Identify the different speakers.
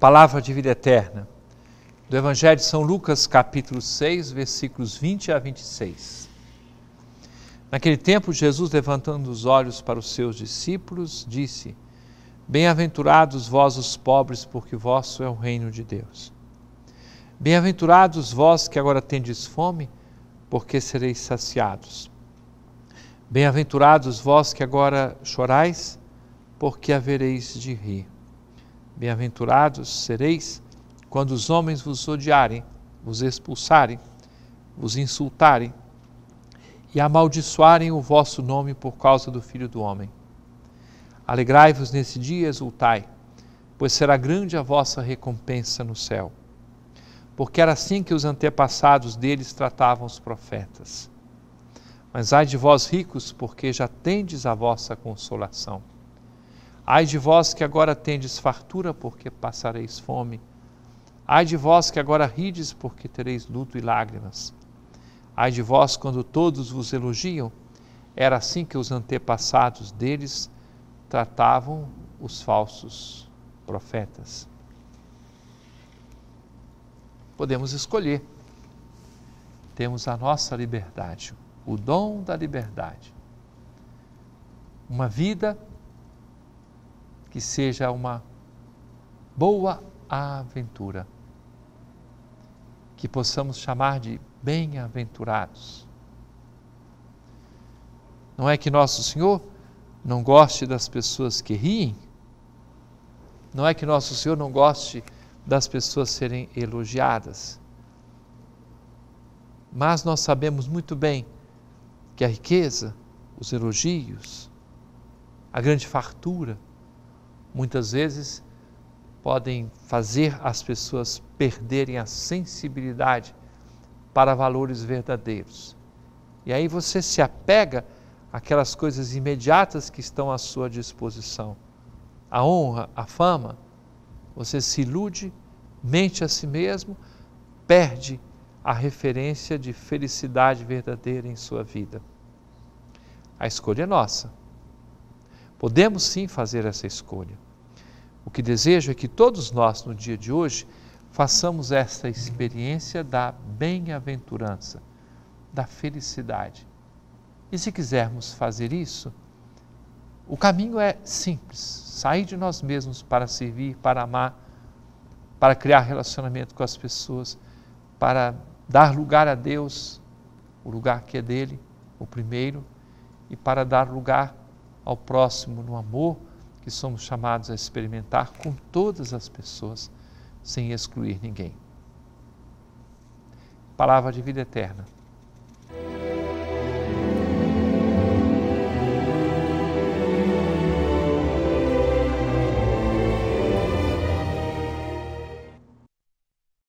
Speaker 1: palavra de vida eterna, do Evangelho de São Lucas, capítulo 6, versículos 20 a 26. Naquele tempo, Jesus, levantando os olhos para os seus discípulos, disse: Bem-aventurados vós os pobres, porque vosso é o reino de Deus. Bem-aventurados vós que agora tendes fome, porque sereis saciados. Bem-aventurados vós que agora chorais, porque havereis de rir. Bem-aventurados sereis quando os homens vos odiarem, vos expulsarem, vos insultarem e amaldiçoarem o vosso nome por causa do Filho do Homem. Alegrai-vos nesse dia e exultai, pois será grande a vossa recompensa no céu. Porque era assim que os antepassados deles tratavam os profetas. Mas ai de vós ricos, porque já tendes a vossa consolação. Ai de vós que agora tendes fartura, porque passareis fome. Ai de vós que agora rides, porque tereis luto e lágrimas. Ai de vós quando todos vos elogiam. Era assim que os antepassados deles tratavam os falsos profetas. Podemos escolher. Temos a nossa liberdade, o dom da liberdade. Uma vida que seja uma boa aventura, que possamos chamar de bem-aventurados. Não é que nosso Senhor não goste das pessoas que riem? Não é que nosso Senhor não goste das pessoas serem elogiadas? Mas nós sabemos muito bem que a riqueza, os elogios, a grande fartura, muitas vezes podem fazer as pessoas perderem a sensibilidade para valores verdadeiros. E aí você se apega àquelas coisas imediatas que estão à sua disposição. A honra, a fama, você se ilude, mente a si mesmo, perde a referência de felicidade verdadeira em sua vida. A escolha é nossa Podemos sim fazer essa escolha. O que desejo é que todos nós, no dia de hoje, façamos esta experiência da bem-aventurança, da felicidade. E se quisermos fazer isso, o caminho é simples: sair de nós mesmos para servir, para amar, para criar relacionamento com as pessoas, para dar lugar a Deus, o lugar que é dele, o primeiro, e para dar lugar ao próximo no amor que somos chamados a experimentar com todas as pessoas, sem excluir ninguém. Palavra de vida eterna.